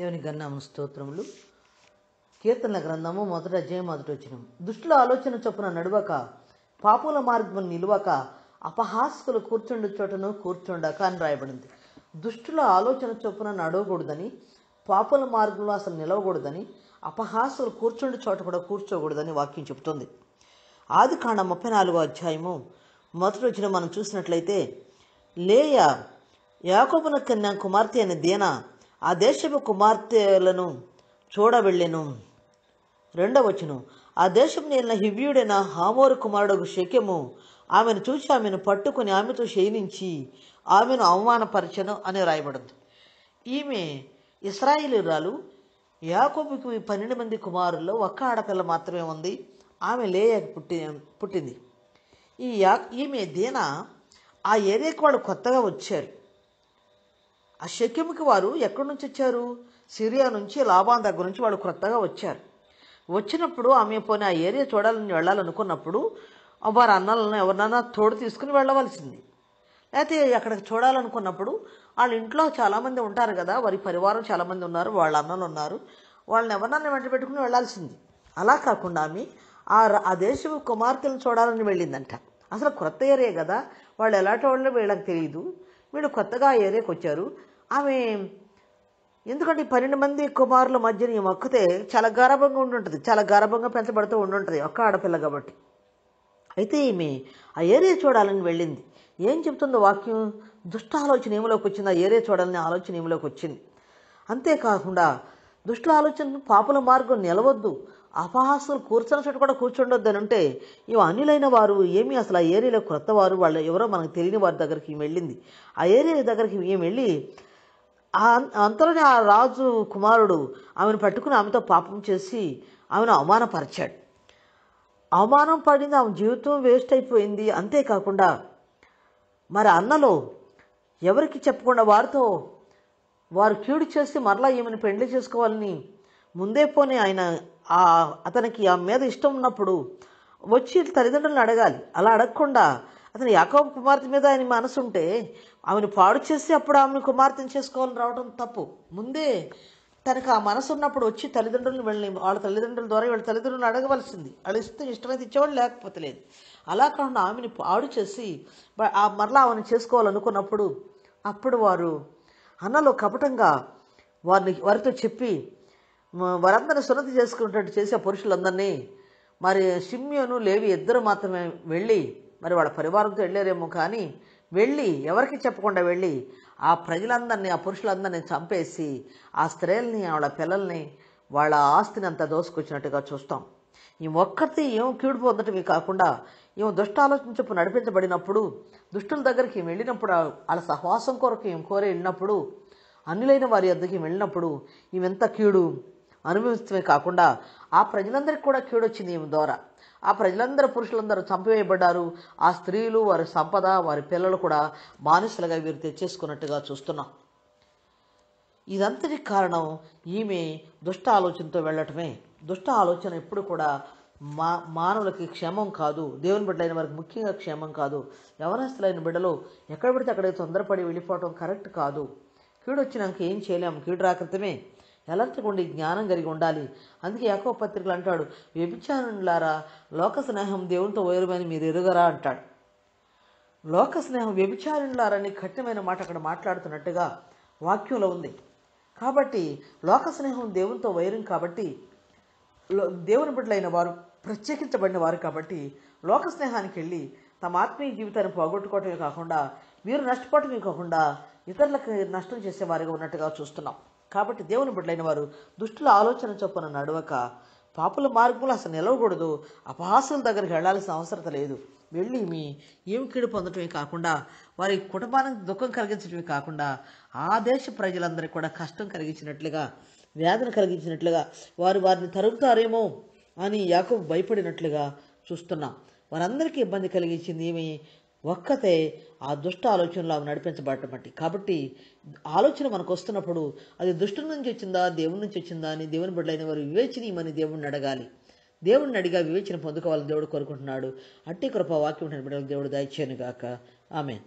దేవుని గన్నాము స్తోత్రములు కీర్తన గ్రంథము మొదట అధ్యాయం మొదట వచ్చిన దుష్టుల ఆలోచన చొప్పున నడువక పాపుల మార్గం నిలువక అపహాసుకులు కూర్చుండు చోటను కూర్చుండక అని రాయబడింది దుష్టుల ఆలోచన చొప్పున నడవకూడదని పాపుల మార్గంలో అసలు నిలవకూడదని అపహాసులు కూర్చుండి చోట కూడా కూర్చోకూడదని వాక్యం చెబుతుంది ఆది కాండ ముప్పై నాలుగో అధ్యాయము మొదటి వచ్చిన మనం చూసినట్లయితే లేయ యాకోబున కన్యా కుమార్తె అనే దేనా ఆ దేశపు కుమార్తెలను చూడవెళ్ళెను రెండవచనం ఆ దేశం నేలిన హివ్యుడైన హామోరు కుమారుడు శక్యము ఆమెను చూసి ఆమెను పట్టుకుని ఆమెతో క్షీణించి ఆమెను అవమానపరచను అని రాయబడింది ఈమె ఇస్రాయిలీరాలు యాకోబుకి పన్నెండు మంది కుమారుల్లో ఒక్క ఆడపిల్ల మాత్రమే ఉంది ఆమె లేయక పుట్టి పుట్టింది ఈ యా ఈమె దీన ఆ ఏరియాకి వాళ్ళు కొత్తగా వచ్చారు ఆ శక్యముకి వారు ఎక్కడి నుంచి వచ్చారు సిరియా నుంచి లాభాన్ దగ్గర నుంచి వాళ్ళు క్రొత్తగా వచ్చారు వచ్చినప్పుడు ఆమె పోయిన ఆ ఏరియా చూడాలని వెళ్ళాలనుకున్నప్పుడు వారి అన్నలను ఎవరినైనా తోడు తీసుకుని వెళ్ళవలసింది లేకపోతే అక్కడికి చూడాలనుకున్నప్పుడు వాళ్ళ ఇంట్లో చాలామంది ఉంటారు కదా వారి పరివారం చాలామంది ఉన్నారు వాళ్ళ అన్నలు ఉన్నారు వాళ్ళని ఎవరినన్నా వెంట పెట్టుకుని వెళ్ళాల్సింది అలా కాకుండా ఆమె ఆ ఆ దేశపు కుమార్తెలను చూడాలని వెళ్ళిందంట అసలు క్రొత్త ఏరియా కదా వాళ్ళు ఎలాంటి వాళ్ళు వీళ్ళకి తెలియదు వీళ్ళు కొత్తగా ఆ ఏరియాకి వచ్చారు ఆమె ఎందుకంటే పన్నెండు మంది కుమారుల మధ్య ఈమె అక్కితే చాలా గర్భంగా ఉండుంటుంది చాలా గర్భంగా పెంచబడుతూ ఉండుంటుంది ఒక్క ఆడపిల్ల కాబట్టి అయితే ఈమె ఆ ఏరియా చూడాలని వెళ్ళింది ఏం చెప్తుందో వాక్యం దుష్ట ఆలోచన ఏమిలోకి వచ్చింది ఆ ఏరియా చూడాలని ఆలోచన ఏమిలోకి వచ్చింది అంతేకాకుండా దుష్టుల ఆలోచన పాపుల మార్గం నిలవద్దు అపహాసులు కూర్చొని చోట కూడా కూర్చుండొద్దు అని ఉంటే ఇవి అన్యులైన వారు ఏమి అసలు ఆ ఏరియాలో క్రొత్త వారు వాళ్ళు ఎవరో మనకు తెలియని వారి దగ్గరికి వెళ్ళింది ఆ ఏరియా దగ్గరికి ఏమి వెళ్ళి అంతలోనే ఆ రాజు కుమారుడు ఆమెను పట్టుకుని ఆమెతో పాపం చేసి ఆమెను అవమానపరిచాడు అవమానం పడింది ఆమె జీవితం వేస్ట్ అయిపోయింది అంతేకాకుండా మరి అన్నలో ఎవరికి చెప్పకుండా వారితో వారు క్యూడి చేసి మరలా ఈమెను పెళ్లి చేసుకోవాలని ముందే పోని ఆయన ఆ అతనికి ఆమె మీద ఇష్టం ఉన్నప్పుడు వచ్చి తల్లిదండ్రులను అడగాలి అలా అడగకుండా అతను యాకోబ్ కుమార్తె మీద ఆయన మనసు ఉంటే ఆమెను పాడు చేసి అప్పుడు ఆమెను కుమార్తెను చేసుకోవాలని రావడం తప్పు ముందే తనకు ఆ మనసు ఉన్నప్పుడు వచ్చి తల్లిదండ్రులను వెళ్ళి వాళ్ళ తల్లిదండ్రుల ద్వారా వీళ్ళ తల్లిదండ్రులను అడగవలసింది వాళ్ళు ఇస్తే ఇష్టమైతే ఇచ్చేవాళ్ళు లేకపోతే లేదు అలా కాకుండా ఆమెని పాడు చేసి ఆ మరలా ఆమెను చేసుకోవాలనుకున్నప్పుడు అప్పుడు వారు అన్నలో కపటంగా వారిని వారితో చెప్పి వారందరినీ సున్నతి చేసుకున్నట్టు చేసే ఆ పురుషులందరినీ మరి సిమ్యోను లేవి ఇద్దరు మాత్రమే వెళ్ళి మరి వాళ్ళ పరివారంతో వెళ్ళారేమో కానీ వెళ్ళి ఎవరికి చెప్పకుండా వెళ్ళి ఆ ప్రజలందరినీ ఆ పురుషులందరినీ చంపేసి ఆ స్త్రీల్ని వాళ్ళ పిల్లల్ని వాళ్ళ ఆస్తిని అంతా దోసుకొచ్చినట్టుగా చూస్తాం ఈ ఒక్కరితే ఏం కీడు పొందటమే కాకుండా ఏం ఆలోచన చెప్పు నడిపించబడినప్పుడు దుష్టుల దగ్గరికి వెళ్ళినప్పుడు వాళ్ళ సహవాసం కొరకు ఏం కోరే వెళ్ళినప్పుడు అన్నులైన వారి వద్దకి వెళ్ళినప్పుడు ఈమెంత కీడు అనుభవించమే కాకుండా ఆ ప్రజలందరికీ కూడా కీడొచ్చింది ఈమె ద్వారా ఆ ప్రజలందరూ పురుషులందరూ చంపివేయబడ్డారు ఆ స్త్రీలు వారి సంపద వారి పిల్లలు కూడా బానిసలుగా వీరు తెచ్చేసుకున్నట్టుగా చూస్తున్నాం ఇదంతటి కారణం ఈమె దుష్ట ఆలోచనతో వెళ్ళటమే దుష్ట ఆలోచన ఎప్పుడు కూడా మా మానవులకి క్షేమం కాదు దేవుని బిడ్డలైన వారికి ముఖ్యంగా క్షేమం కాదు ఎవరస్తులైన బిడ్డలు ఎక్కడ పడితే అక్కడికి తొందరపడి వెళ్ళిపోవటం కరెక్ట్ కాదు కీడు వచ్చినాక ఏం చేయలేము కీడు రాకృతమే ఎలర్ట్గా జ్ఞానం కలిగి ఉండాలి అందుకే యాకో పత్రికలు అంటాడు వ్యభిచారులారా లోక స్నేహం దేవునితో వేరుమని మీరు ఎరుగరా అంటాడు లోక స్నేహం వ్యభిచారులారని కఠినమైన మాట అక్కడ మాట్లాడుతున్నట్టుగా వాక్యంలో ఉంది కాబట్టి లోక స్నేహం దేవునితో వైరం కాబట్టి దేవుని బిడ్డలైన వారు ప్రత్యేకించబడిన వారు కాబట్టి లోక స్నేహానికి వెళ్ళి తమ ఆత్మీయ జీవితాన్ని పోగొట్టుకోవటమే కాకుండా వీరు నష్టపోవటమే కాకుండా ఇతరులకు నష్టం చేసేవారిగా ఉన్నట్టుగా చూస్తున్నాం కాబట్టి దేవుని బిడ్డలైన వారు దుష్టుల ఆలోచన చొప్పున నడవక పాపుల మార్గంలో అసలు నిలవకూడదు అపహాసం దగ్గరికి వెళ్ళాల్సిన అవసరం లేదు వెళ్ళి మీ ఏం కీడు పొందటమే కాకుండా వారి కుటుంబానికి దుఃఖం కలిగించడమే కాకుండా ఆ దేశ ప్రజలందరికీ కూడా కష్టం కలిగించినట్లుగా వేదన కలిగించినట్లుగా వారు వారిని తరుగుతారేమో అని యాకబు భయపడినట్లుగా చూస్తున్నాం వారందరికీ ఇబ్బంది కలిగించింది ఏమి ఒక్కతే ఆ దుష్ట ఆలోచనలు ఆమె నడిపించబడటం కాబట్టి ఆలోచన మనకు వస్తున్నప్పుడు అది దుష్టం నుంచి వచ్చిందా దేవుడి నుంచి వచ్చిందా అని దేవుని బిడ్డలైన వారు వివేచనీయమని దేవుడిని అడగాలి దేవుడిని అడిగా వివేచన పొందుకోవాలని దేవుడు కోరుకుంటున్నాడు అట్టి కృప వాక్యం బిడ్డలు దేవుడు దయచేయను గాక ఆమె